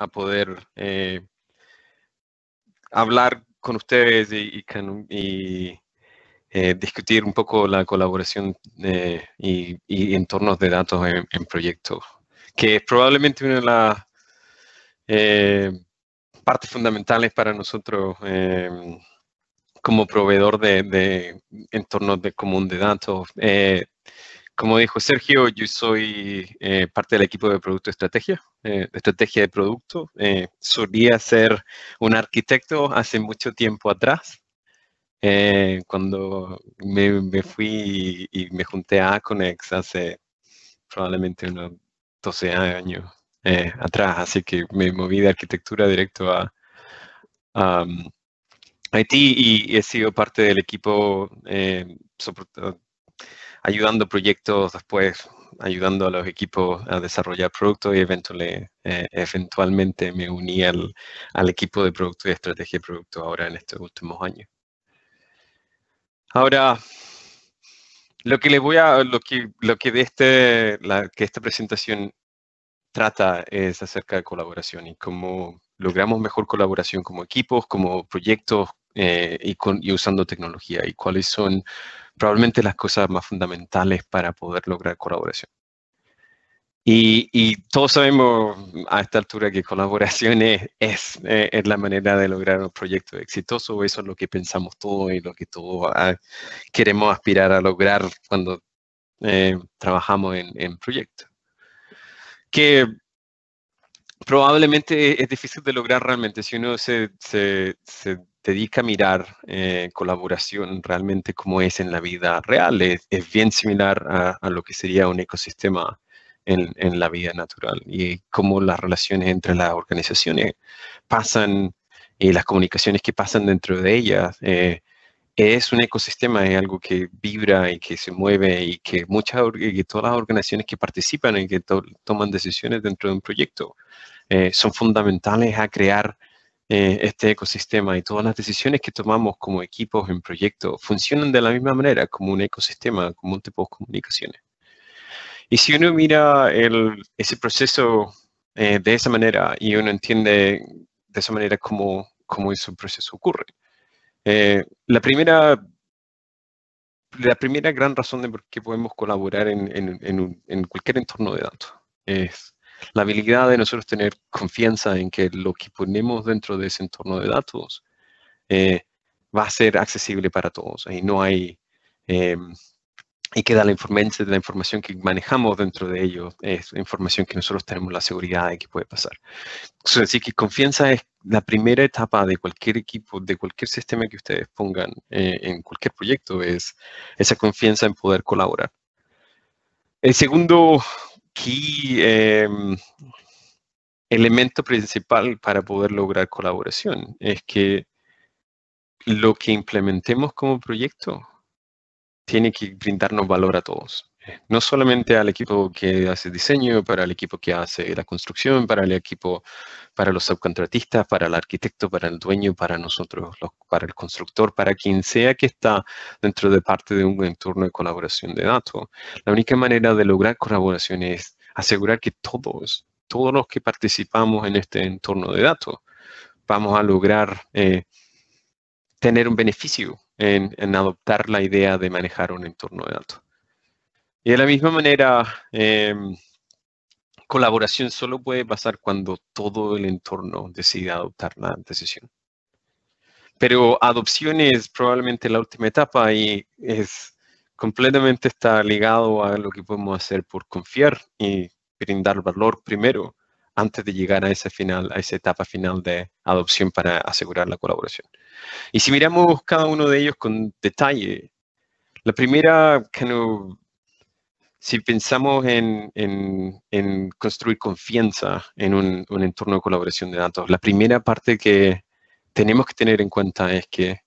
a poder eh, hablar con ustedes y, eh, discutir un poco la colaboración eh, y, entornos de datos en, proyectos, que es probablemente una de las partes fundamentales para nosotros como proveedor de, de entornos de común de datos. Como dijo Sergio, yo soy eh, parte del equipo de Producto Estrategia, eh, Estrategia de Producto. Eh, solía ser un arquitecto hace mucho tiempo atrás. cuando me, fui y me junté a Aconex hace probablemente unos 12 años atrás, así que me moví de arquitectura directo a, a um, IT y he sido parte del equipo ayudando proyectos después, ayudando a los equipos a desarrollar productos y eventualmente, eh, eventualmente me uní al, equipo de producto y estrategia de producto ahora en estos últimos años. Ahora, lo que le voy a, lo que, lo que este, que esta presentación trata es acerca de colaboración y cómo logramos mejor colaboración como equipos, como proyectos eh, y, con, y usando tecnología y cuáles son probablemente las cosas más fundamentales para poder lograr colaboración. Y, todos sabemos a esta altura que colaboración es, eh, es, la manera de lograr un proyecto exitoso, eso es lo que pensamos todos y lo que todos ah, queremos aspirar a lograr cuando eh, trabajamos en, proyectos. Que probablemente es difícil de lograr realmente si uno se, se, se dedica a mirar eh, colaboración realmente como es en la vida real. Es, bien similar a, lo que sería un ecosistema en, la vida natural y cómo las relaciones entre las organizaciones pasan y las comunicaciones que pasan dentro de ellas. Eh, es un ecosistema, es algo que vibra y que se mueve y que muchas todas las organizaciones que participan y que toman decisiones dentro de un proyecto eh, son fundamentales a crear eh, este ecosistema y todas las decisiones que tomamos como equipos en proyecto funcionan de la misma manera, como un ecosistema, como un tipo de comunicaciones. Y si uno mira ese proceso eh, de esa manera y uno entiende de esa manera cómo, cómo ese proceso ocurre, eh, la primera la primera gran razón de por qué podemos colaborar en, en cualquier entorno de datos es la habilidad de nosotros tener confianza en que lo que ponemos dentro de ese entorno de datos eh, va a ser accesible para todos. Y no hay, em, y queda la información, la información que manejamos dentro de ello es información que nosotros tenemos la seguridad de que puede pasar. Es decir, que confianza es la primera etapa de cualquier equipo, de cualquier sistema que ustedes pongan eh, en cualquier proyecto, es esa confianza en poder colaborar. El segundo aquí em, elemento principal para poder lograr colaboración es que lo que implementemos como proyecto tiene que brindarnos valor a todos no solamente al equipo que hace diseño, para el equipo que hace la construcción, para el equipo, para los subcontratistas, para el arquitecto, para el dueño, para nosotros, para el constructor, para quien sea que está dentro de parte de un entorno de colaboración de datos. La única manera de lograr colaboración es asegurar que todos, todos los que participamos en este entorno de datos, vamos a lograr eh, tener un beneficio en adoptar la idea de manejar un entorno de datos. Y de la misma manera, em, colaboración solo puede pasar cuando todo el entorno decide adoptar la decisión. Pero adopción es probablemente la última etapa y es completamente está ligado a lo que podemos hacer por confiar y brindar valor primero antes de llegar a ese final, a esa etapa final de adopción para asegurar la colaboración. Y si miramos cada uno de ellos con detalle, la primera que no si pensamos en, construir confianza en un, entorno de colaboración de datos, la primera parte que tenemos que tener en cuenta es que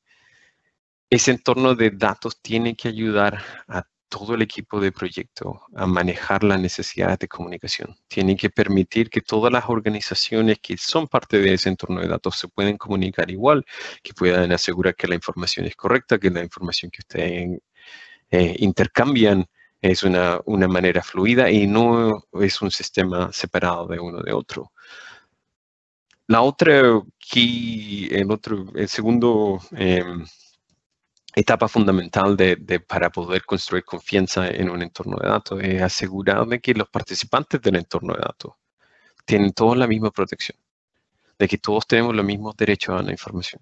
ese entorno de datos tiene que ayudar a todo el equipo de proyecto a manejar las necesidades de comunicación. Tiene que permitir que todas las organizaciones que son parte de ese entorno de datos se pueden comunicar igual, que puedan asegurar que la información es correcta, que la información que ustedes eh, intercambian es una, manera fluida y no es un sistema separado de uno de otro. La otra el otro, el segundo em, etapa fundamental de, para poder construir confianza en un entorno de datos es asegurar de que los participantes del entorno de datos tienen todos la misma protección, de que todos tenemos los mismos derechos a la información,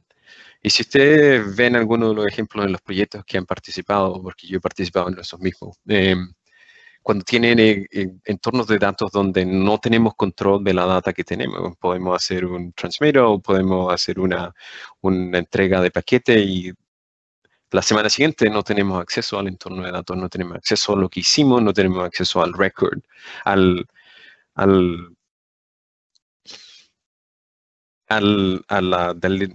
y si ustedes ven alguno de los ejemplos en los proyectos que han participado, porque yo he participado en esos mismos, eh, cuando tienen eh, entornos de datos donde no tenemos control de la data que tenemos. Podemos hacer un transmitter o podemos hacer una, entrega de paquete y la semana siguiente no tenemos acceso al entorno de datos, no tenemos acceso a lo que hicimos, no tenemos acceso al record, al, al al, a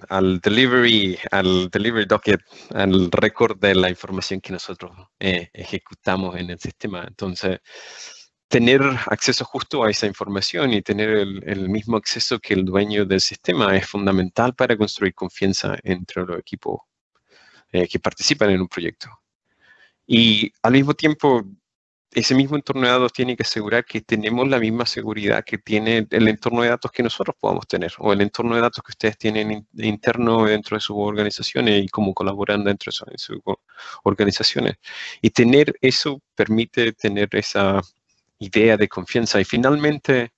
al delivery, al delivery docket, al récord de la información que nosotros eh, ejecutamos en el sistema. Entonces, tener acceso justo a esa información y tener el, mismo acceso que el dueño del sistema es fundamental para construir confianza entre los equipos eh, que participan en un proyecto. Y al mismo tiempo, ese mismo entorno de datos tiene que asegurar que tenemos la misma seguridad que tiene el entorno de datos que nosotros podamos tener o el entorno de datos que ustedes tienen interno dentro de sus organizaciones y como colaboran dentro de sus organizaciones. Y tener eso permite tener esa idea de confianza. Y finalmente,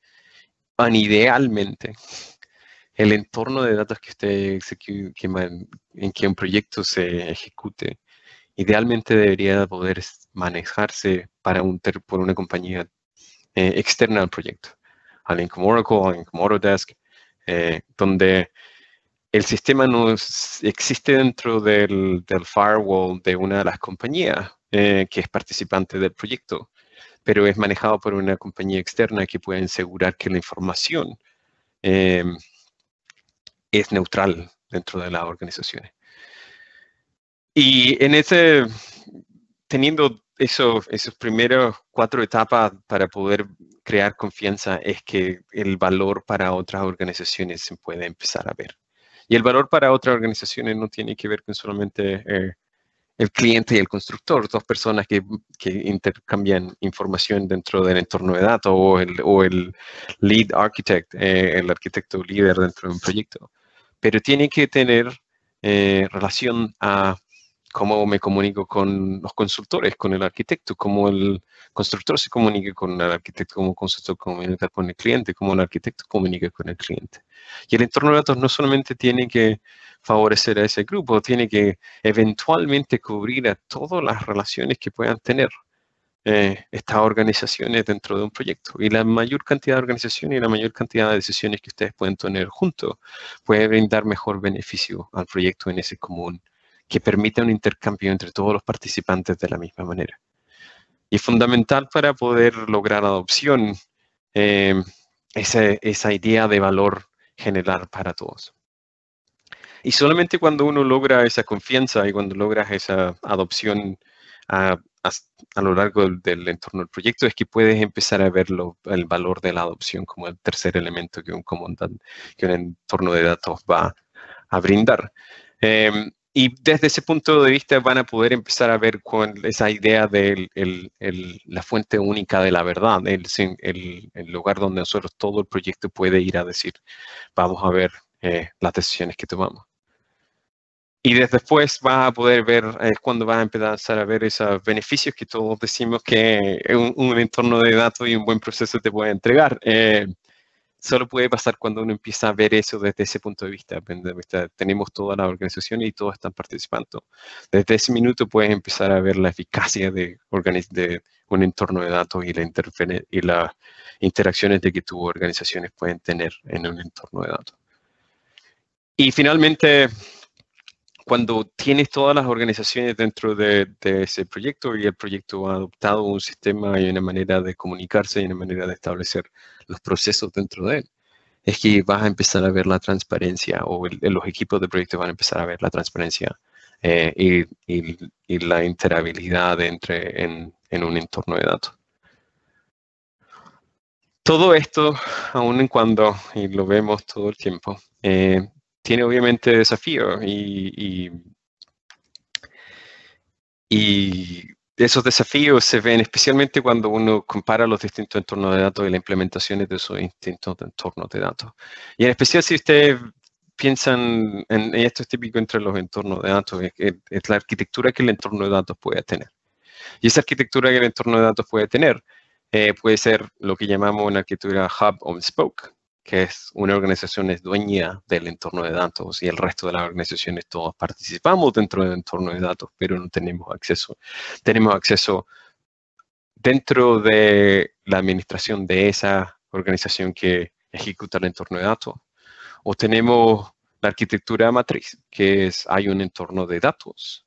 an idealmente, el entorno de datos que que, en que un proyecto se ejecute, idealmente debería poder manejarse para por una compañía eh, externa al proyecto. Alguien como Oracle, alguien como eh, donde el sistema no existe dentro del, firewall de una de las compañías eh, que es participante del proyecto, pero es manejado por una compañía externa que puede asegurar que la información em, es neutral dentro de las organizaciones. Y en ese, teniendo eso, esos primeros cuatro etapas para poder crear confianza es que el valor para otras organizaciones se puede empezar a ver. Y el valor para otras organizaciones no tiene que ver con solamente eh, el cliente y el constructor, dos personas que, que, intercambian información dentro del entorno de datos o el, o el lead architect, eh, el arquitecto líder dentro de un proyecto. Pero tiene que tener eh, relación a cómo me comunico con los consultores, con el arquitecto, cómo el constructor se comunica con el arquitecto, cómo el constructor comunica con el cliente, cómo el arquitecto comunica con el cliente. Y el entorno de datos no solamente tiene que favorecer a ese grupo, tiene que eventualmente cubrir a todas las relaciones que puedan tener eh, estas organizaciones dentro de un proyecto. Y la mayor cantidad de organizaciones y la mayor cantidad de decisiones que ustedes pueden tener juntos puede brindar mejor beneficio al proyecto en ese común que permite un intercambio entre todos los participantes de la misma manera. Y fundamental para poder lograr adopción eh, esa, idea de valor general para todos. Y solamente cuando uno logra esa confianza y cuando logras esa adopción a, lo largo del, entorno del proyecto es que puedes empezar a ver el valor de la adopción como el tercer elemento que un, que un entorno de datos va a brindar. Eh, y desde ese punto de vista van a poder empezar a ver con esa idea de la fuente única de la verdad, el, lugar donde nosotros todo el proyecto puede ir a decir, vamos a ver eh, las decisiones que tomamos. Y desde después vas a poder ver, es eh, cuando vas a empezar a ver esos beneficios que todos decimos que un, entorno de datos y un buen proceso te puede entregar. Eh, solo puede pasar cuando uno empieza a ver eso desde ese punto de vista. tenemos toda la organización y todos están participando. Desde ese minuto puedes empezar a ver la eficacia de, un entorno de datos y, la y las interacciones que tus organizaciones pueden tener en un entorno de datos. Y finalmente, cuando tienes todas las organizaciones dentro de, ese proyecto y el proyecto ha adoptado un sistema y una manera de comunicarse y una manera de establecer los procesos dentro de él, es que vas a empezar a ver la transparencia o los equipos de proyecto van a empezar a ver la transparencia eh, y, la interabilidad entre, en, un entorno de datos. Todo esto, aun en cuando, y lo vemos todo el tiempo, eh, tiene obviamente desafíos. y, esos desafíos se ven especialmente cuando uno compara los distintos entornos de datos y las implementaciones de esos distintos entornos de datos. Y en especial si ustedes piensan, en, esto es típico entre los entornos de datos, es, la arquitectura que el entorno de datos puede tener. Y esa arquitectura que el entorno de datos puede tener eh, puede ser lo que llamamos una arquitectura hub on spoke, que es una organización es dueña del entorno de datos y el resto de las organizaciones todos participamos dentro del entorno de datos, pero no tenemos acceso. Tenemos acceso dentro de la administración de esa organización que ejecuta el entorno de datos. O tenemos la arquitectura matriz, que es hay un entorno de datos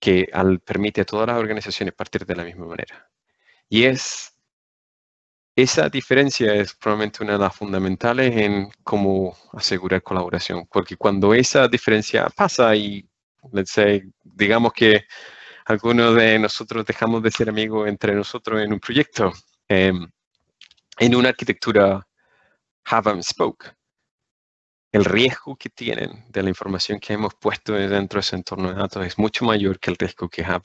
que permite a todas las organizaciones partir de la misma manera. Y es esa diferencia es probablemente una de las fundamentales en cómo asegurar colaboración, porque cuando esa diferencia pasa y, digamos que algunos de nosotros dejamos de ser amigos entre nosotros en un proyecto, em, en una arquitectura have and spoke, el riesgo que tienen de la información que hemos puesto dentro de ese entorno de datos es mucho mayor que el riesgo que have,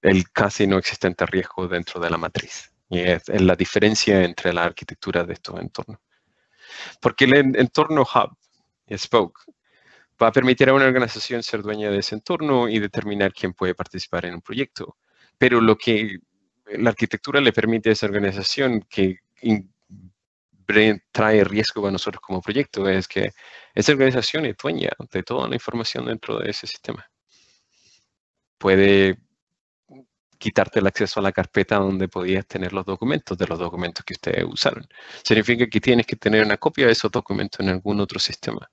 el casi no existente riesgo dentro de la matriz es, la diferencia entre la arquitectura de estos entornos. Porque el entorno hub, y Spoke, va a permitir a una organización ser dueña de ese entorno y determinar quién puede participar en un proyecto. Pero lo que la arquitectura le permite a esa organización que trae riesgo a nosotros como proyecto es que esa organización es dueña de toda la información dentro de ese sistema. Puede quitarte el acceso a la carpeta donde podías tener los documentos de los documentos que ustedes usaron. Significa que tienes que tener una copia de esos documentos en algún otro sistema.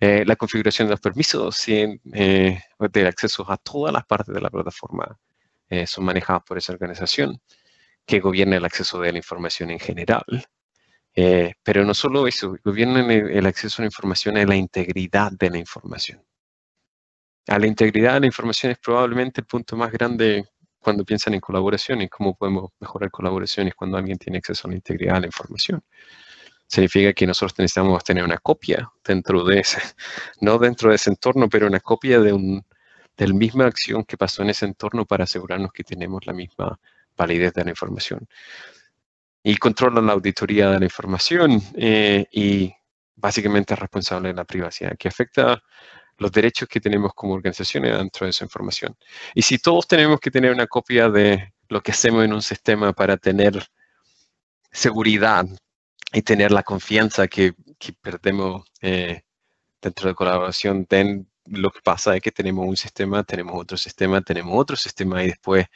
Eh, la configuración de los permisos eh, pues, de acceso a todas las partes de la plataforma eh, son manejadas por esa organización que gobierna el acceso de la información en general. pero no solo eso, gobierna el, acceso a la información, y la integridad de la información. A la integridad de la información es probablemente el punto más grande cuando piensan en colaboración y cómo podemos mejorar colaboraciones cuando alguien tiene acceso a la integridad de la información. Significa que nosotros necesitamos tener una copia dentro de ese, no dentro de ese entorno, pero una copia de, un, la misma acción que pasó en ese entorno para asegurarnos que tenemos la misma validez de la información. Y controlan la auditoría de la información eh, y básicamente es responsable de la privacidad, que afecta los derechos que tenemos como organizaciones dentro de esa información. Y si todos tenemos que tener una copia de lo que hacemos en un sistema para tener seguridad y tener la confianza que, perdemos eh, dentro de colaboración, lo que pasa es que tenemos un sistema, tenemos otro sistema, tenemos otro sistema y después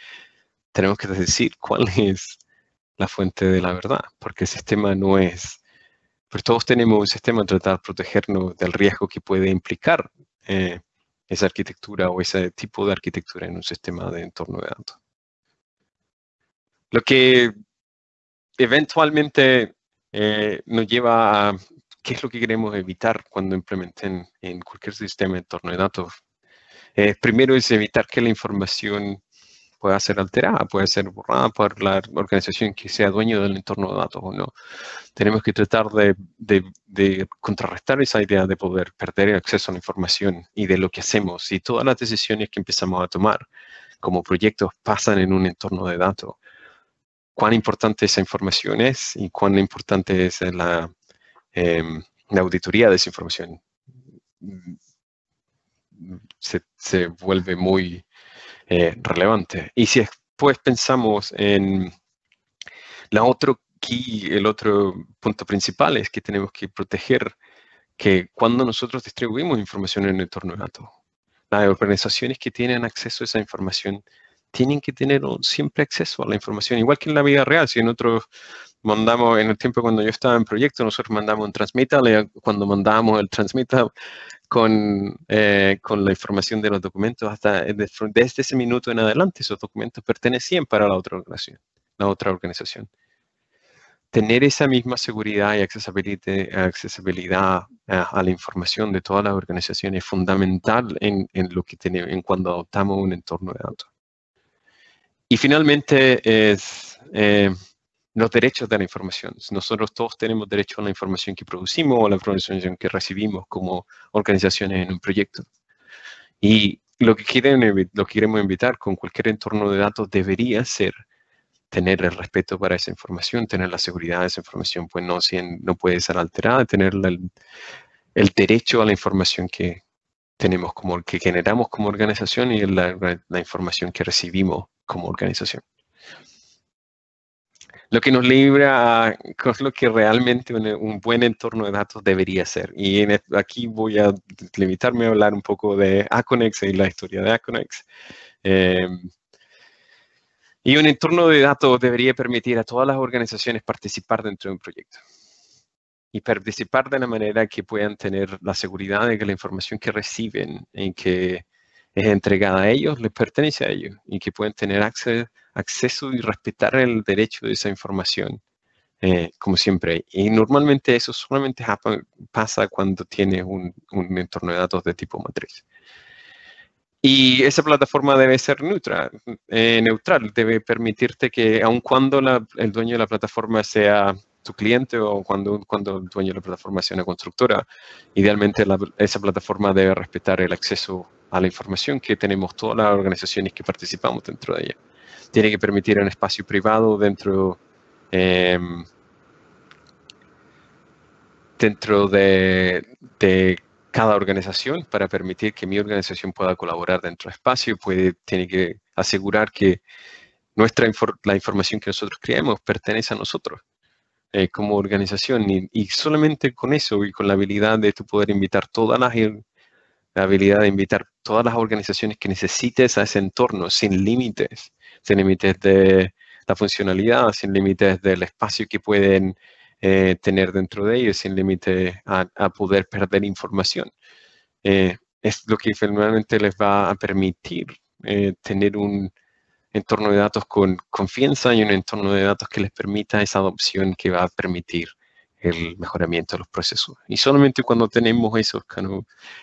tenemos que decir cuál es la fuente de la verdad, porque el sistema no es pero pues todos tenemos un sistema tratar de protegernos del riesgo que puede implicar eh, esa arquitectura o ese tipo de arquitectura en un sistema de entorno de datos. Lo que eventualmente eh, nos lleva a qué es lo que queremos evitar cuando implementen en cualquier sistema de entorno de datos. Eh, primero es evitar que la información Puede ser alterada, puede ser borrada por la organización que sea dueño del entorno de datos o no. Tenemos que tratar de, contrarrestar esa idea de poder perder el acceso a la información y de lo que hacemos y todas las decisiones que empezamos a tomar como proyectos pasan en un entorno de datos. Cuán importante esa información es y cuán importante es la, em, la auditoría de esa información. Se, se, vuelve muy eh, relevante Y si después pensamos en la otro key, el otro punto principal es que tenemos que proteger que cuando nosotros distribuimos información en el entorno de datos, las organizaciones que tienen acceso a esa información tienen que tener siempre acceso a la información, igual que en la vida real. Si en mandamos, en el tiempo cuando yo estaba en proyecto, nosotros mandamos un transmita cuando mandamos el transmita con, eh, con la información de los documentos hasta desde, eh, este, ese minuto en adelante esos documentos pertenecían para la otra organización. La otra organización. Tener esa misma seguridad y accesibilidad, accesibilidad a la información de todas las organizaciones es fundamental en, en lo que en cuando adoptamos un entorno de datos. Y finalmente es... Eh, los derechos de la información. Nosotros todos tenemos derecho a la información que producimos o la información que recibimos como organizaciones en un proyecto. Y lo que, quieren, lo queremos invitar con cualquier entorno de datos debería ser tener el respeto para esa información, tener la seguridad de esa información, pues no, puede ser alterada, tener el derecho a la información que tenemos, como que generamos como organización y la información que recibimos como organización lo que nos libra a es lo que realmente un, buen entorno de datos debería ser. Y e, aquí voy a limitarme a hablar un poco de Aconex y la historia de Aconex. Em, y un entorno de datos debería permitir a todas las organizaciones participar dentro de un proyecto y participar de la manera que puedan tener la seguridad de que la información que reciben y que es entregada a ellos les pertenece a ellos y que pueden tener acceso acceso y respetar el derecho de esa información, eh, como siempre. Y normalmente eso solamente pasa cuando tienes un, entorno de datos de tipo matriz. Y esa plataforma debe ser neutra, eh, neutral, debe permitirte que, aun cuando el dueño de la plataforma sea tu cliente o cuando, cuando el dueño de la plataforma sea una constructora. Idealmente esa plataforma debe respetar el acceso a la información que tenemos todas las organizaciones que participamos dentro de ella tiene que permitir un espacio privado dentro, em, dentro de, cada organización para permitir que mi organización pueda colaborar dentro del espacio. Puede, tiene que asegurar que nuestra la información que nosotros creemos pertenece a nosotros eh, como organización y, solamente con eso y con la habilidad de tu poder invitar todas las la habilidad de invitar todas las organizaciones que necesites a ese entorno sin límites sin límites de la funcionalidad, sin límites del espacio que pueden eh, tener dentro de ellos, sin límites a, poder perder información. Eh, es lo que finalmente les va a permitir eh, tener un entorno de datos con confianza y un entorno de datos que les permita esa adopción que va a permitir el mejoramiento de los procesos. Y solamente cuando tenemos esos,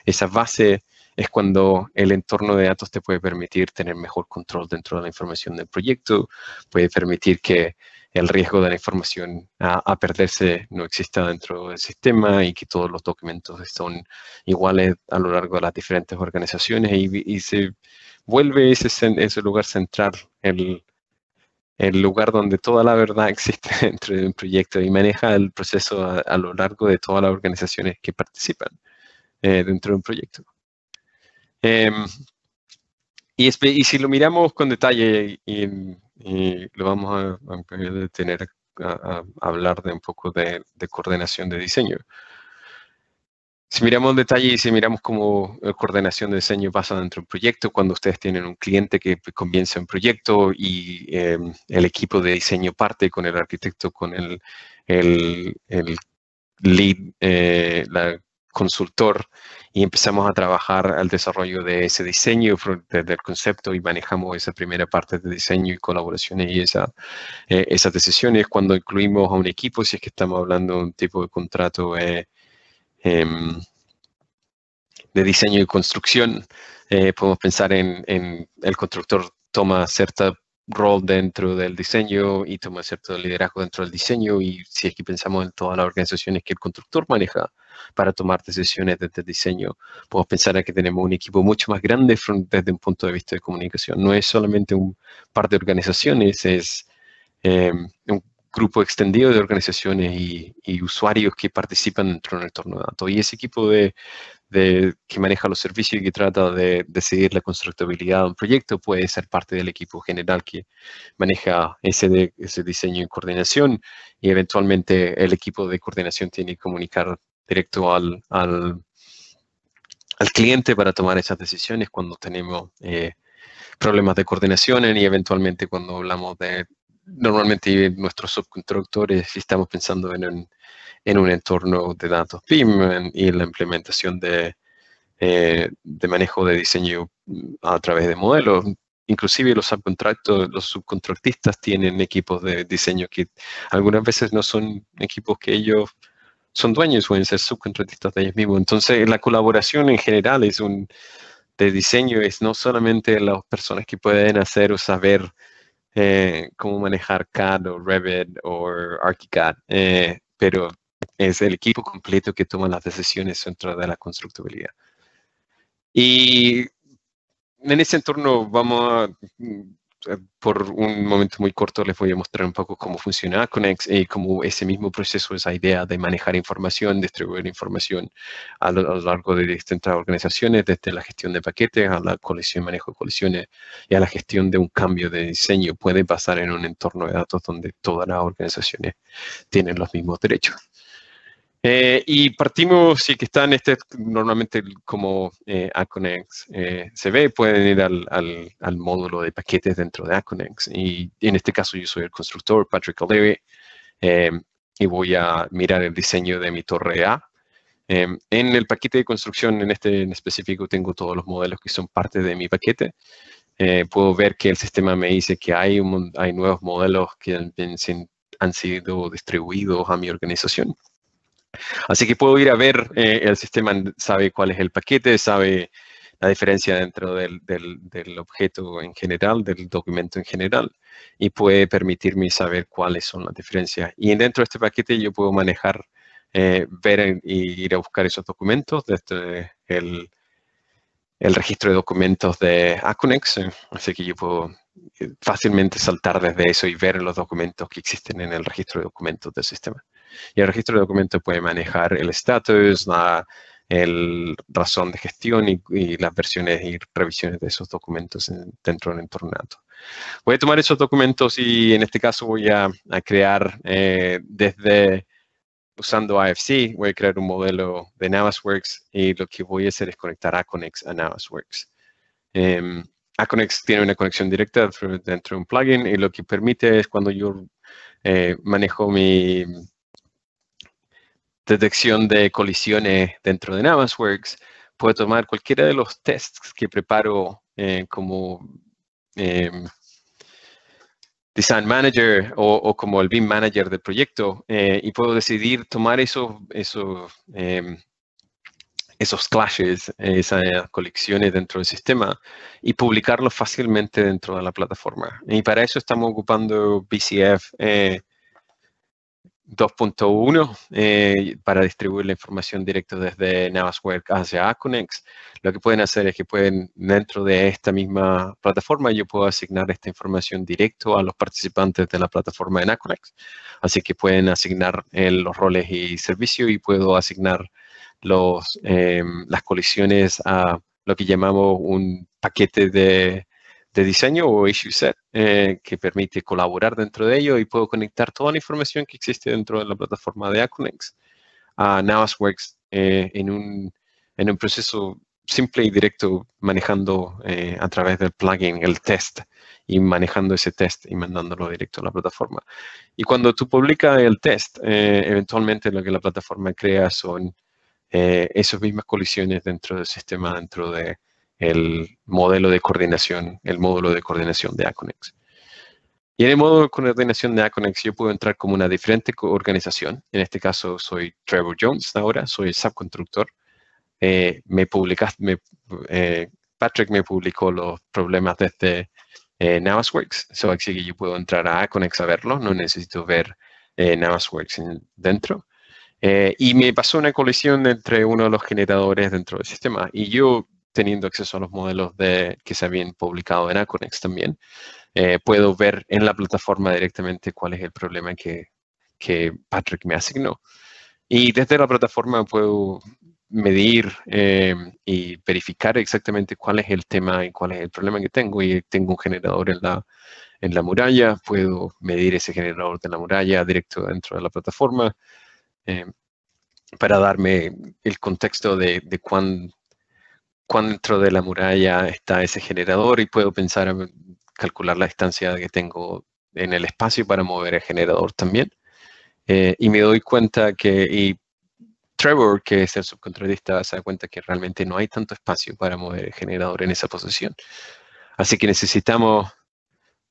esa base es cuando el entorno de datos te puede permitir tener mejor control dentro de la información del proyecto, puede permitir que el riesgo de la información a, perderse no exista dentro del sistema y que todos los documentos son iguales a lo largo de las diferentes organizaciones y, se vuelve ese, lugar central, el, lugar donde toda la verdad existe dentro de un proyecto y maneja el proceso a, lo largo de todas las organizaciones que participan eh, dentro de un proyecto. Em, y, y, si lo miramos con detalle, y, lo vamos a, a tener a, hablar de un poco de, coordinación de diseño. Si miramos en detalle y si miramos cómo eh, coordinación de diseño pasa dentro de un proyecto, cuando ustedes tienen un cliente que comienza un proyecto y em, el equipo de diseño parte con el arquitecto, con el, el, lead, eh, la consultor y empezamos a trabajar al desarrollo de ese diseño del concepto y manejamos esa primera parte de diseño y colaboraciones y esa, eh, esas decisiones cuando incluimos a un equipo, si es que estamos hablando de un tipo de contrato eh, em, de diseño y construcción, eh, podemos pensar en, en el constructor toma cierta rol dentro del diseño y toma cierto liderazgo dentro del diseño y si es que pensamos en todas las organizaciones que el constructor maneja para tomar decisiones desde el diseño, podemos pensar que tenemos un equipo mucho más grande desde un punto de vista de comunicación. No es solamente un par de organizaciones, es eh, un grupo extendido de organizaciones y, y, usuarios que participan dentro del entorno de datos. Y ese equipo de, de, que maneja los servicios y que trata de decidir la constructabilidad de un proyecto puede ser parte del equipo general que maneja ese, ese diseño y coordinación y eventualmente el equipo de coordinación tiene que comunicar directo al, al, cliente para tomar esas decisiones cuando tenemos eh, problemas de coordinación y eventualmente cuando hablamos de normalmente nuestros subcontractores, si estamos pensando en un, en un entorno de datos BIM en, y la implementación de, eh, de manejo de diseño mm, a través de modelos, inclusive los subcontractos, los subcontractistas tienen equipos de diseño que algunas veces no son equipos que ellos son dueños, pueden ser subcontratistas de ellos mismos. Entonces, la colaboración en general es un de diseño es no solamente las personas que pueden hacer o saber eh, cómo manejar CAD o Revit o ArchiCAD, eh, pero es el equipo completo que toma las decisiones dentro de la constructibilidad. Y en ese entorno vamos a eh, por un momento muy corto les voy a mostrar un poco cómo funciona Connect y eh, cómo ese mismo proceso, esa idea de manejar información, distribuir información a lo, largo de distintas organizaciones, desde la gestión de paquetes a la colección, manejo de colecciones y a la gestión de un cambio de diseño, puede pasar en un entorno de datos donde todas las organizaciones tienen los mismos derechos. Eh, y partimos, si que están, este normalmente como eh, Aconex eh, se ve, pueden ir al, al, módulo de paquetes dentro de Aconex. Y en este caso yo soy el constructor, Patrick O'Leary, em, y voy a mirar el diseño de mi torre A. Em, en el paquete de construcción, en este en específico, tengo todos los modelos que son parte de mi paquete. Eh, puedo ver que el sistema me dice que hay, un, hay nuevos modelos que han, han sido distribuidos a mi organización. Así que puedo ir a ver, eh, el sistema sabe cuál es el paquete, sabe la diferencia dentro del, objeto en general, del documento en general, y puede permitirme saber cuáles son las diferencias. Y dentro de este paquete yo puedo manejar, eh, ver e ir a buscar esos documentos desde este, el, el registro de documentos de Aconex, eh, así que yo puedo fácilmente saltar desde eso y ver los documentos que existen en el registro de documentos del sistema. Y el registro de documentos puede manejar el status, la razón de gestión y, las versiones y revisiones de esos documentos dentro del entorno NATO. Voy a tomar esos documentos y en este caso voy a, crear eh, desde usando AFC, voy a crear un modelo de Navasworks y lo que voy a hacer es conectar Aconex a Navisworks. Eh, em, Aconex tiene una conexión directa dentro de un plugin y lo que permite es cuando yo eh, manejo mi, detección de colisiones dentro de Navasworks, puedo tomar cualquiera de los tests que preparo eh, como em, Design Manager o, como el BIM Manager del proyecto eh, y puedo decidir tomar esos, esos, em, esos clashes, esas colecciones dentro del sistema y publicarlo fácilmente dentro de la plataforma. Y para eso estamos ocupando BCF eh, 2.1 eh, para distribuir la información directa desde Work hacia Aconex. Lo que pueden hacer es que pueden, dentro de esta misma plataforma, yo puedo asignar esta información directo a los participantes de la plataforma en Aconex. Así que pueden asignar eh, los roles y servicios y puedo asignar los, eh, las colisiones a lo que llamamos un paquete de de diseño o issue set eh, que permite colaborar dentro de ello y puedo conectar toda la información que existe dentro de la plataforma de Aconex a Navasworks eh, en, un, proceso simple y directo manejando eh, a través del plugin el test y manejando ese test y mandándolo directo a la plataforma. Y cuando tú publicas el test, eventualmente lo que la plataforma crea son esas mismas colisiones dentro del sistema, dentro de, el modelo de coordinación, el módulo de coordinación de Aconex. Y en el módulo de coordinación de Aconex yo puedo entrar como una diferente organización. En este caso soy Trevor Jones ahora, soy el subconstructor. Eh, me eh, Patrick me publicó los problemas desde este, eh, Navasworks. así que yo puedo entrar a Aconex a verlos, no necesito ver Navasworks dentro. y me pasó una colisión entre uno de los generadores dentro del sistema. Y yo teniendo acceso a los modelos de, que se habían publicado en Aconex también, eh, puedo ver en la plataforma directamente cuál es el problema que, que Patrick me asignó. Y desde la plataforma puedo medir eh, y verificar exactamente cuál es el tema y cuál es el problema que tengo. Y tengo un generador en la, en la muralla, puedo medir ese generador de la muralla directo dentro de la plataforma eh, para darme el contexto de, de cuán cuánto dentro de la muralla está ese generador y puedo pensar, calcular la distancia que tengo en el espacio para mover el generador también. Eh, y me doy cuenta que, y Trevor, que es el subcontratista, se da cuenta que realmente no hay tanto espacio para mover el generador en esa posición. Así que necesitamos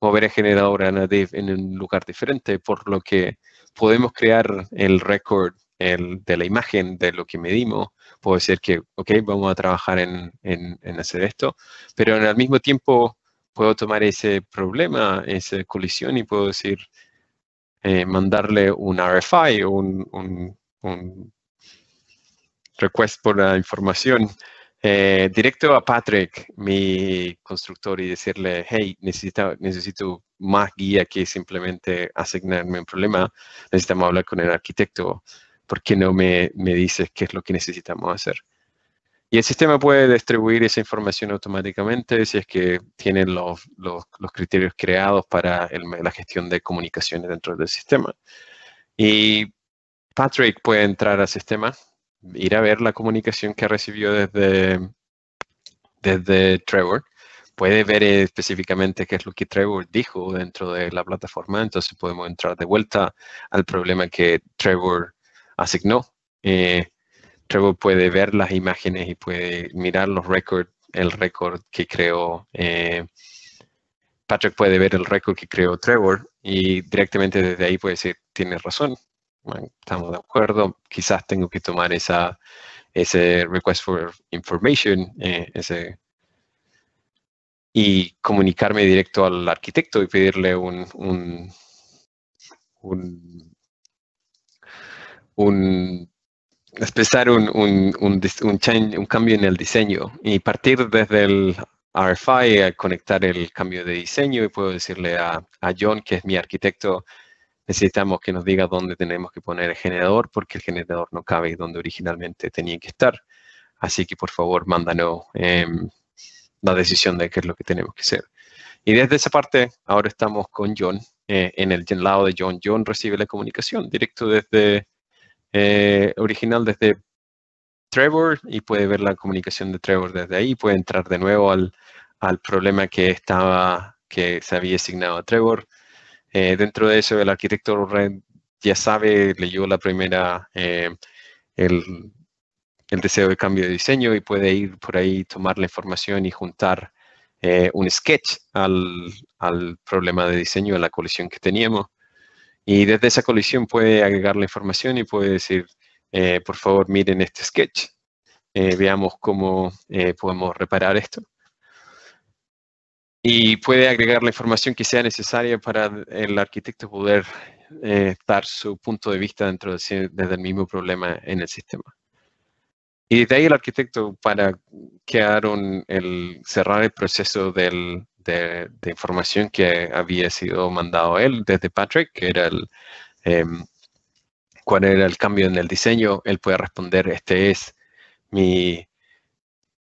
mover el generador a en un lugar diferente, por lo que podemos crear el récord de la imagen de lo que medimos, puedo decir que, ok, vamos a trabajar en, hacer esto, pero al mismo tiempo puedo tomar ese problema, esa colisión y puedo decir, eh, mandarle un RFI, un, un, request por la información eh, directo a Patrick, mi constructor, y decirle, hey, necesito, necesito más guía que simplemente asignarme un problema, necesitamos hablar con el arquitecto. ¿por qué no me, me dices qué es lo que necesitamos hacer? Y el sistema puede distribuir esa información automáticamente si es que tienen los, los, criterios creados para la gestión de comunicaciones dentro del sistema. Y Patrick puede entrar al sistema, ir a ver la comunicación que recibió desde, desde Trevor. Puede ver específicamente qué es lo que Trevor dijo dentro de la plataforma, entonces podemos entrar de vuelta al problema que Trevor asignó. Eh, Trevor puede ver las imágenes y puede mirar los récords, el récord que creó. Eh, Patrick puede ver el récord que creó Trevor y directamente desde ahí puede decir, tienes razón, estamos de acuerdo, quizás tengo que tomar esa, ese request for information, eh, y comunicarme directo al arquitecto y pedirle un un expresar un, un, un, un, cambio en el diseño y partir desde el RFI a conectar el cambio de diseño y puedo decirle a, a John, que es mi arquitecto, necesitamos que nos diga dónde tenemos que poner el generador porque el generador no cabe donde originalmente tenía que estar. Así que por favor, mándanos eh, la decisión de qué es lo que tenemos que hacer. Y desde esa parte, ahora estamos con John, eh, en el lado de John. John recibe la comunicación directo desde eh, original desde Trevor y puede ver la comunicación de Trevor desde ahí, puede entrar de nuevo al, problema que estaba, que se había asignado a Trevor. Eh, dentro de eso, el arquitecto Red ya sabe, leyó la primera, eh, el, deseo de cambio de diseño y puede ir por ahí, tomar la información y juntar un sketch al, al, problema de diseño, a la colisión que teníamos. Y desde esa colisión puede agregar la información y puede decir, eh, por favor, miren este sketch. Eh, veamos cómo eh, podemos reparar esto. Y puede agregar la información que sea necesaria para el arquitecto poder dar su punto de vista dentro desde el mismo problema en el sistema. Y desde ahí el arquitecto para crear el, cerrar el proceso del, de, información que había sido mandado él desde Patrick, que era el em, cuál era el cambio en el diseño, él puede responder, este es mi,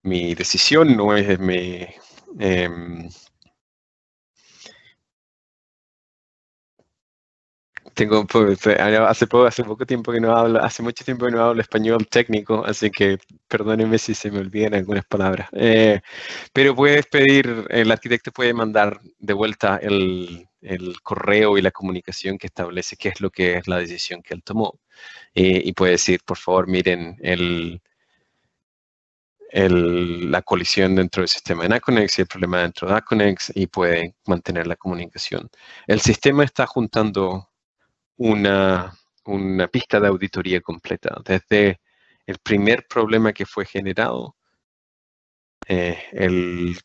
mi decisión, no es mi, em, tengo, pues, hace, poco, hace poco tiempo que no hablo, hace mucho tiempo que no hablo español técnico, así que perdónenme si se me olvidan algunas palabras. Eh, pero puedes pedir, el arquitecto puede mandar de vuelta el, el, correo y la comunicación que establece qué es lo que es la decisión que él tomó. Eh, y puede decir, por favor, miren, el, el, la colisión dentro del sistema de Aconex y el problema dentro de Aconex y puede mantener la comunicación. El sistema está juntando una, pista de auditoría completa, desde el primer problema que fue generado, eh,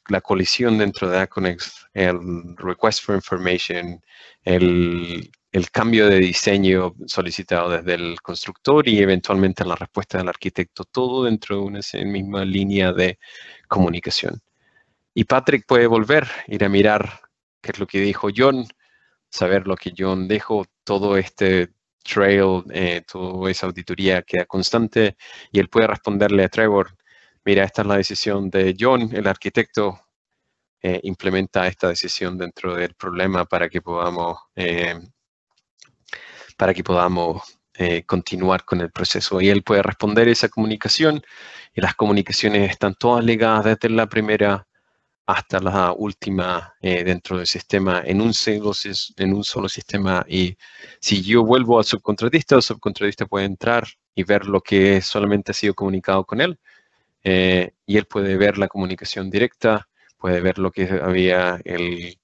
la colisión dentro de Aconex, el request for information, el, el, cambio de diseño solicitado desde el constructor y eventualmente la respuesta del arquitecto, todo dentro de una misma línea de comunicación. Y Patrick puede volver, ir a mirar qué es lo que dijo John, saber lo que John dejo, todo este trail, eh, toda esa auditoría queda constante y él puede responderle a Trevor, mira, esta es la decisión de John, el arquitecto, eh, implementa esta decisión dentro del problema para que podamos, eh, para que podamos continuar con el proceso. Y él puede responder esa comunicación y las comunicaciones están todas ligadas desde la primera hasta la última eh, dentro del sistema en un, solo, en un solo sistema. Y si yo vuelvo al subcontratista, el subcontratista puede entrar y ver lo que solamente ha sido comunicado con él. Eh, y él puede ver la comunicación directa, puede ver lo que había, el,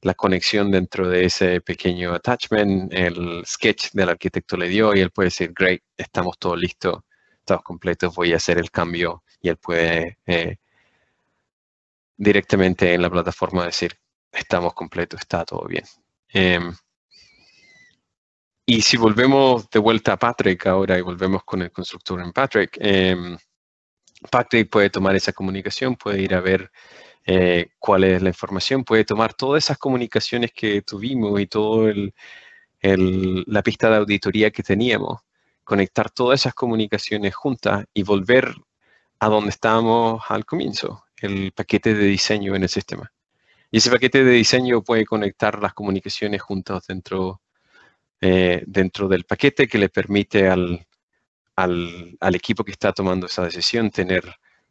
la conexión dentro de ese pequeño attachment, el sketch del arquitecto le dio y él puede decir, great, estamos todos listos, estamos completos, voy a hacer el cambio y él puede... Eh, directamente en la plataforma decir, estamos completos, está todo bien. Em, y si volvemos de vuelta a Patrick ahora y volvemos con el constructor en Patrick, em, Patrick puede tomar esa comunicación, puede ir a ver eh, cuál es la información, puede tomar todas esas comunicaciones que tuvimos y toda el, la pista de auditoría que teníamos, conectar todas esas comunicaciones juntas y volver a donde estábamos al comienzo el paquete de diseño en el sistema. Y ese paquete de diseño puede conectar las comunicaciones juntas dentro, eh, dentro del paquete que le permite al, equipo que está tomando esa decisión tener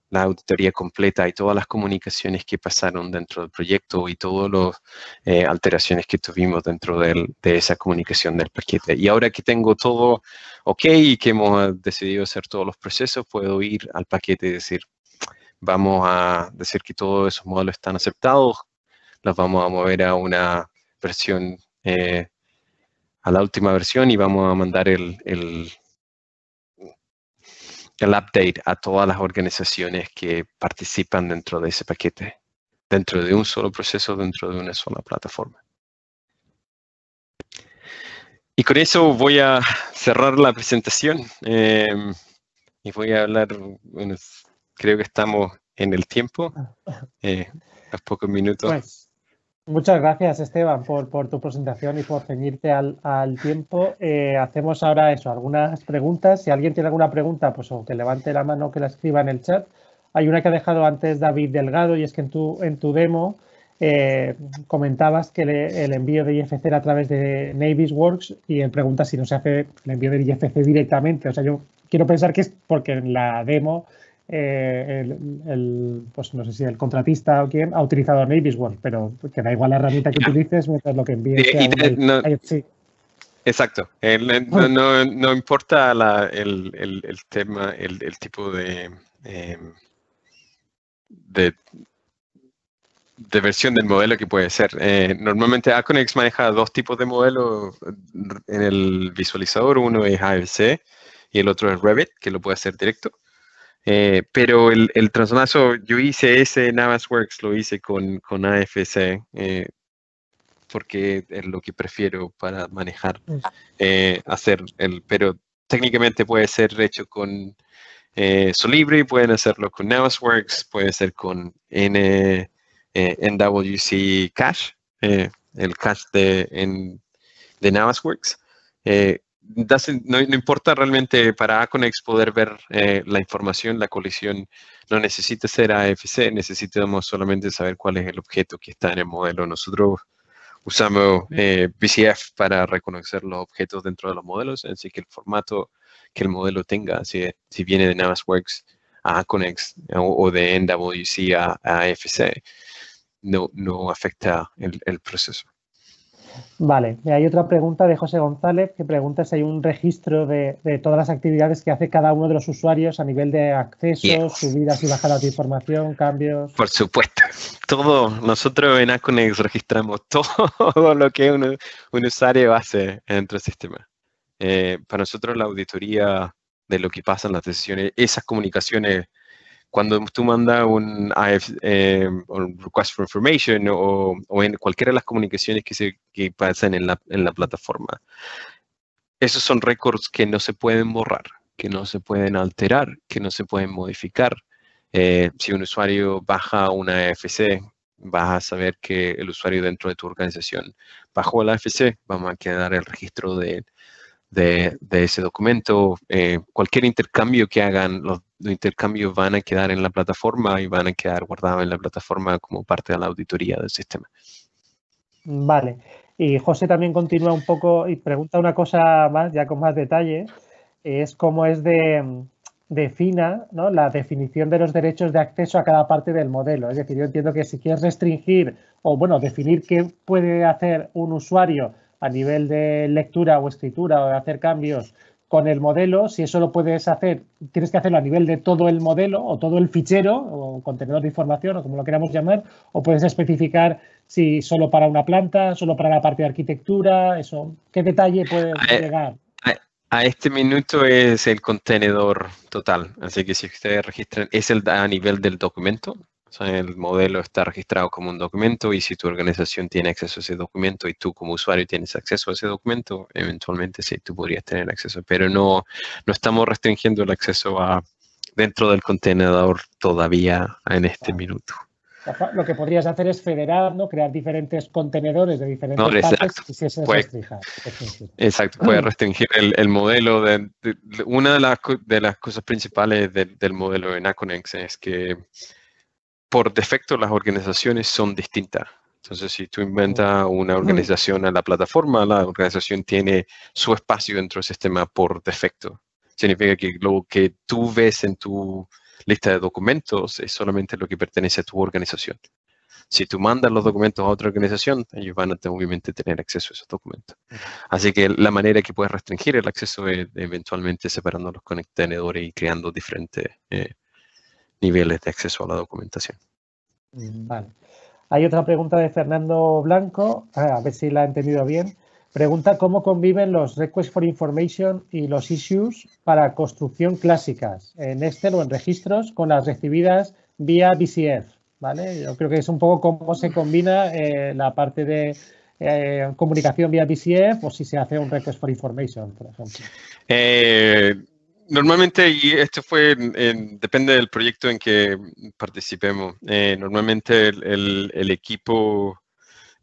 la auditoría completa y todas las comunicaciones que pasaron dentro del proyecto y todas las eh, alteraciones que tuvimos dentro de esa comunicación del paquete. Y ahora que tengo todo ok y que hemos decidido hacer todos los procesos, puedo ir al paquete y decir, vamos a decir que todos esos modelos están aceptados, las vamos a mover a una versión, eh, a la última versión y vamos a mandar el, el, el update a todas las organizaciones que participan dentro de ese paquete, dentro de un solo proceso, dentro de una sola plataforma. Y con eso voy a cerrar la presentación eh, y voy a hablar creo que estamos en el tiempo, ah. eh, pocos minutos. Pues, muchas gracias, Esteban, por, tu presentación y por ceñirte al, tiempo. Eh, hacemos ahora eso, algunas preguntas. Si alguien tiene alguna pregunta, pues o que levante la mano que la escriba en el chat. Hay una que ha dejado antes David Delgado y es que en tu, demo eh, comentabas que el envío de IFC era a través de Navy's Works y él pregunta si no se hace el envío de IFC directamente. O sea, yo quiero pensar que es porque en la demo eh, el, pues no sé si el contratista o quien ha utilizado Navisworks, pero que da igual la herramienta que utilices mientras lo que envíes. Sí, Exacto. no, importa el, tema, el, tipo em, de, de, versión del modelo que puede ser. Eh, normalmente Aconex maneja dos tipos de modelos en el visualizador. Uno es AFC y el otro es Revit, que lo puede hacer directo. Eh, pero el, el yo hice ese Navasworks, lo hice con, con AFC, eh, porque es lo que prefiero para manejar, mm. eh, hacer el, pero técnicamente puede ser hecho con Solibri, pueden hacerlo con Navasworks, puede ser con N, NWC Cache, el cache de, en, de Navasworks no, importa realmente para Aconex poder ver eh, la información, la colisión, no necesita ser AFC, necesitamos solamente saber cuál es el objeto que está en el modelo. Nosotros usamos eh, BCF para reconocer los objetos dentro de los modelos, así que el formato que el modelo tenga, si, viene de Navisworks a Aconex o, de NWC a, AFC, no, afecta el proceso. Vale, hay otra pregunta de José González que pregunta si hay un registro de, todas las actividades que hace cada uno de los usuarios a nivel de acceso, subidas y bajadas de información, cambios. Por supuesto, todo, nosotros en Aconex registramos todo lo que un, usuario hace dentro del sistema. Eh, para nosotros la auditoría de lo que pasa en las decisiones, esas comunicaciones cuando tú mandas un, eh, request for information o, en cualquiera de las comunicaciones que, se, que pasan en la, plataforma, esos son récords que no se pueden borrar, que no se pueden alterar, que no se pueden modificar. Eh, si un usuario baja una AFC, vas a saber que el usuario dentro de tu organización bajó la AFC, vamos a quedar el registro de, ese documento. Eh, cualquier intercambio que hagan los los intercambios van a quedar en la plataforma y van a quedar guardados en la plataforma como parte de la auditoría del sistema. Vale. Y José también continúa un poco y pregunta una cosa más, ya con más detalle, es cómo es de, defina, ¿no? la definición de los derechos de acceso a cada parte del modelo. Es decir, yo entiendo que si quieres restringir o, bueno, definir qué puede hacer un usuario a nivel de lectura o escritura o de hacer cambios con el modelo, si eso lo puedes hacer, tienes que hacerlo a nivel de todo el modelo o todo el fichero o contenedor de información o como lo queramos llamar, o puedes especificar si solo para una planta, solo para la parte de arquitectura, eso, qué detalle puede e- llegar. A, este minuto es el contenedor total, así que si ustedes registran, es el a nivel del documento, o sea, el modelo está registrado como un documento y si tu organización tiene acceso a ese documento y tú como usuario tienes acceso a ese documento, eventualmente sí, tú podrías tener acceso, pero no, no estamos restringiendo el acceso a dentro del contenedor todavía en este minuto. Lo que podrías hacer es federar, ¿no? Crear diferentes contenedores de diferentes partes exacto. y si eso restringir. Exacto, puede mm. restringir el, el modelo. De, una de las, de las cosas principales del, del modelo de Aconex es que por defecto las organizaciones son distintas. Entonces, si tú inventas una organización a la plataforma, la organización tiene su espacio dentro del sistema por defecto. Significa que lo que tú ves en tu lista de documentos es solamente lo que pertenece a tu organización. Si tú mandas los documentos a otra organización, ellos van a obviamente tener acceso a esos documentos. Así que la manera que puedes restringir el acceso es eventualmente separando los contenedores y creando diferentes eh, niveles de acceso a la documentación. Vale. Hay otra pregunta de Fernando Blanco, a ver si la he entendido bien. Pregunta cómo conviven los requests for information y los issues para construcción clásicas en Excel o en registros con las recibidas vía BCF. ¿vale? Yo creo que es un poco cómo se combina eh, la parte de eh, comunicación vía BCF o si se hace un request for information, por ejemplo. Eh, Normalmente, y esto fue, depende del proyecto en que participemos, eh, normalmente el, equipo,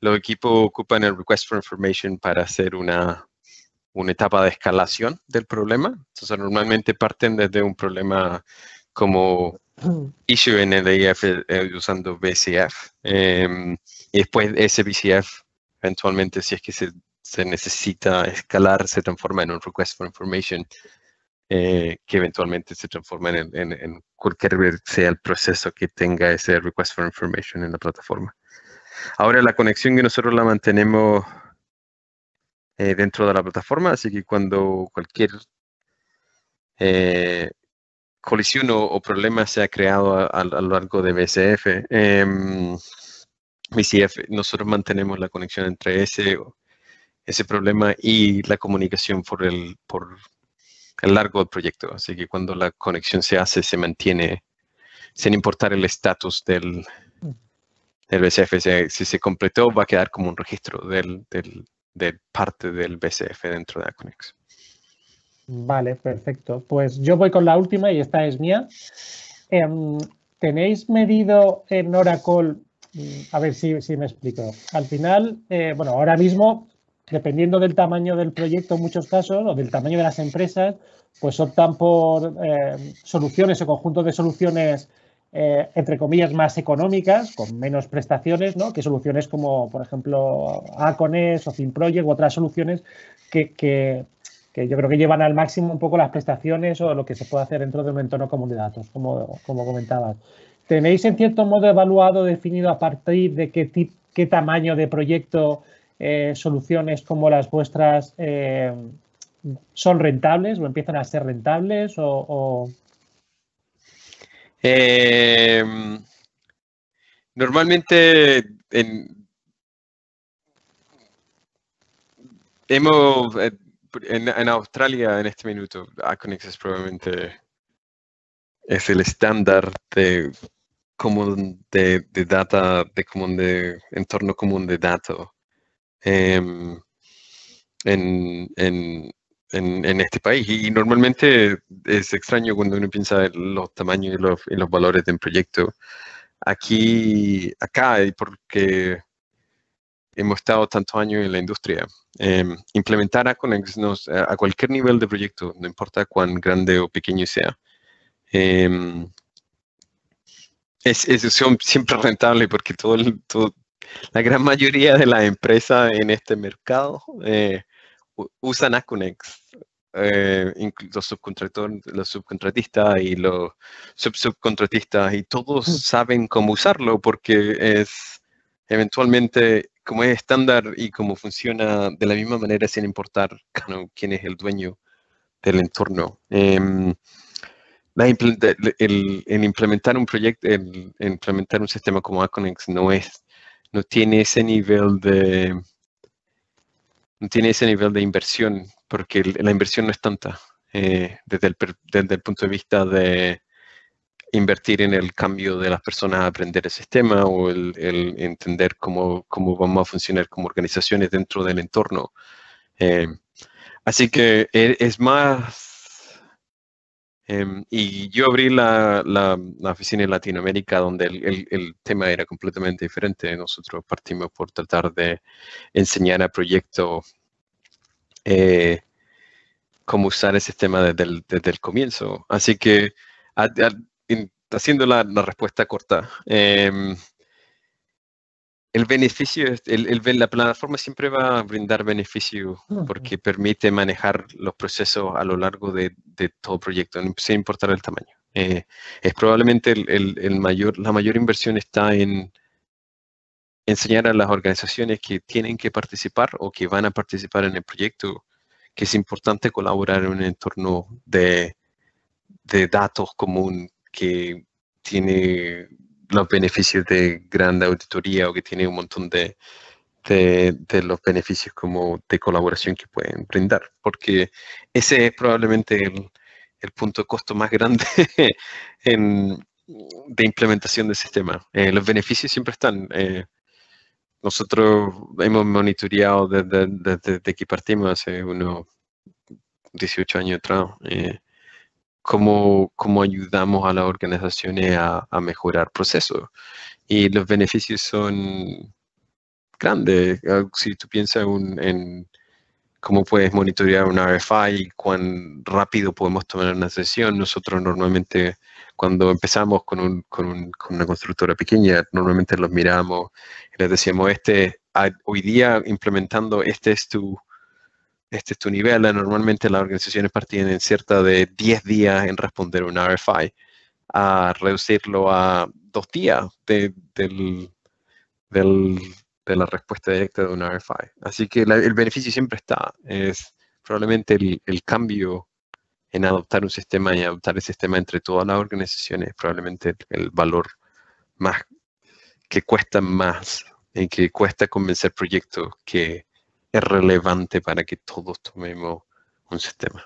los equipos ocupan el Request for Information para hacer una, una etapa de escalación del problema. Entonces, normalmente parten desde un problema como issue en el e eh, usando BCF. Em, y después ese BCF, eventualmente, si es que se, se necesita escalar, se transforma en un Request for Information eh, que eventualmente se transformen en, en, cualquier sea el proceso que tenga ese request for information en la plataforma. Ahora la conexión que nosotros la mantenemos eh, dentro de la plataforma, así que cuando cualquier eh, colisión o, problema se ha creado a, lo largo de BCF, em, BCF, nosotros mantenemos la conexión entre ese, ese problema y la comunicación por, el, por el largo del proyecto. Así que cuando la conexión se hace, se mantiene sin importar el estatus del, BCF. Si, se completó, va a quedar como un registro del, de parte del BCF dentro de Aconex. Vale, perfecto. Pues yo voy con la última y esta es mía. Em, ¿Tenéis medido en Oracle? Mm, a ver si, me explico. Al final, eh, bueno, ahora mismo dependiendo del tamaño del proyecto en muchos casos o del tamaño de las empresas, pues optan por eh, soluciones o conjuntos de soluciones eh, entre comillas más económicas, con menos prestaciones, ¿no? que soluciones como por ejemplo Acones o FinProject u otras soluciones que, yo creo que llevan al máximo un poco las prestaciones o lo que se puede hacer dentro de un entorno común de datos, como, como comentabas. ¿Tenéis en cierto modo evaluado, definido a partir de qué, qué tamaño de proyecto eh, soluciones como las vuestras eh, son rentables o empiezan a ser rentables o... Eh, normalmente en, hemos en, Australia en este minuto Aconex es probablemente es el estándar de común de, de, data de común de entorno común de datos Em, en, este país. Y, normalmente es extraño cuando uno piensa en los tamaños y los, los valores de un proyecto. Aquí, acá, y porque hemos estado tantos años en la industria. Em, implementar Aconex a cualquier nivel de proyecto, no importa cuán grande o pequeño sea, eh, es, siempre rentable porque todo, todo, la gran mayoría de las empresas en este mercado eh, usan Acunex. Eh, los, los subcontratistas y los subsubcontratistas y todos mm. saben cómo usarlo porque es eventualmente como es estándar y como funciona de la misma manera sin importar quién es el dueño del entorno. En em, implementar un proyecto, en implementar un sistema como Aconex no es no tiene ese nivel de tiene ese nivel de inversión porque la inversión no es tanta eh, desde, el, punto de vista de invertir en el cambio de las personas a aprender el sistema o el, entender cómo, cómo, vamos a funcionar como organizaciones dentro del entorno. Eh, así que eh, es más Em, y yo abrí la, oficina en Latinoamérica donde el, tema era completamente diferente. Nosotros partimos por tratar de enseñar a proyecto eh, cómo usar ese tema desde el, comienzo. Así que haciendo la, respuesta corta, em, el beneficio, el, el, la plataforma siempre va a brindar beneficio porque permite manejar los procesos a lo largo de, todo proyecto, sin importar el tamaño. Eh, es probablemente el, mayor, la mayor inversión está en enseñar a las organizaciones que tienen que participar o que van a participar en el proyecto que es importante colaborar en un entorno de, de datos común que tiene los beneficios de grande auditoría o que tiene un montón de, de, los beneficios como de colaboración que pueden brindar, porque ese es probablemente el, punto de costo más grande en, de implementación del sistema. Eh, los beneficios siempre están. Eh, nosotros hemos monitoreado desde, desde, que partimos hace unos 18 años atrás. Eh, cómo, ayudamos a las organizaciones a, a mejorar procesos. Y los beneficios son grandes. Ah, si tú piensas en cómo puedes monitorear un RFI cuán rápido podemos tomar una sesión, nosotros normalmente cuando empezamos con, un, con, con, una constructora pequeña, normalmente los miramos y les decíamos, este, ah, hoy día implementando, este es tu, este, es tu nivel, eh, normalmente las organizaciones en cierta de 10 días en responder un RFI, a reducirlo a dos días de, la respuesta directa de un RFI. Así que el beneficio siempre está. Es probablemente el, el cambio en adoptar un sistema y adoptar el sistema entre todas las organizaciones, probablemente el valor más que cuesta más, en que cuesta convencer proyectos que es relevante para que todos tomemos un sistema.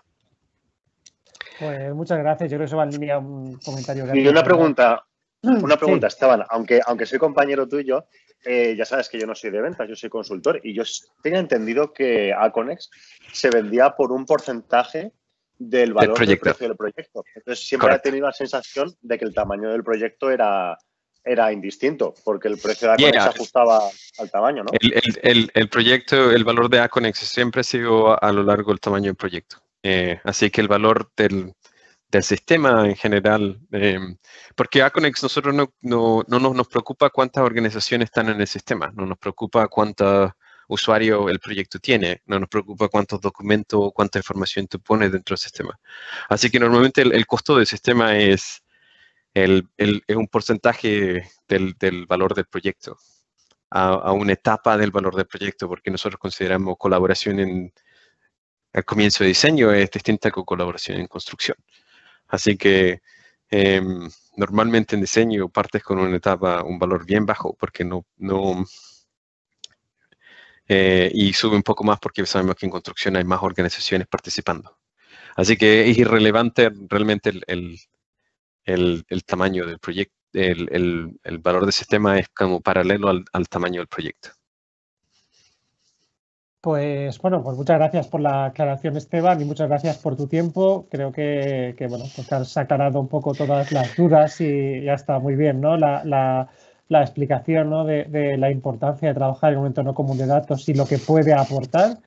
Pues muchas gracias. Yo creo que eso va a un comentario. Y una pregunta, una pregunta, Estaban. Aunque, aunque soy compañero tuyo, eh, ya sabes que yo no soy de ventas, yo soy consultor y yo tenía entendido que Aconex se vendía por un porcentaje del valor del proyecto. Entonces siempre he tenido la sensación de que el tamaño del proyecto era, era indistinto, porque el precio de Aconex se ajustaba al tamaño, ¿no? El, proyecto, el valor de Aconex siempre ha sido a, lo largo del tamaño del proyecto. Eh, así que el valor del, del sistema en general, eh, porque Aconex nosotros no, no, no nos, preocupa cuántas organizaciones están en el sistema, no nos preocupa cuántos usuarios el proyecto tiene, no nos preocupa cuántos documentos, o cuánta información tú pones dentro del sistema. Así que normalmente el costo del sistema es es un porcentaje del, valor del proyecto, a, una etapa del valor del proyecto, porque nosotros consideramos colaboración en el comienzo de diseño es distinta con colaboración en construcción. Así que em, normalmente en diseño partes con una etapa, un valor bien bajo, porque no, no eh, y sube un poco más porque sabemos que en construcción hay más organizaciones participando. Así que es irrelevante realmente el el, el tamaño del proyecto, el, valor de sistema es como paralelo al, tamaño del proyecto. Pues bueno, pues muchas gracias por la aclaración Esteban y muchas gracias por tu tiempo. Creo que, que bueno, pues has aclarado un poco todas las dudas y ya está muy bien, ¿no? La, explicación de, de, la importancia de trabajar en un entorno común de datos y lo que puede aportar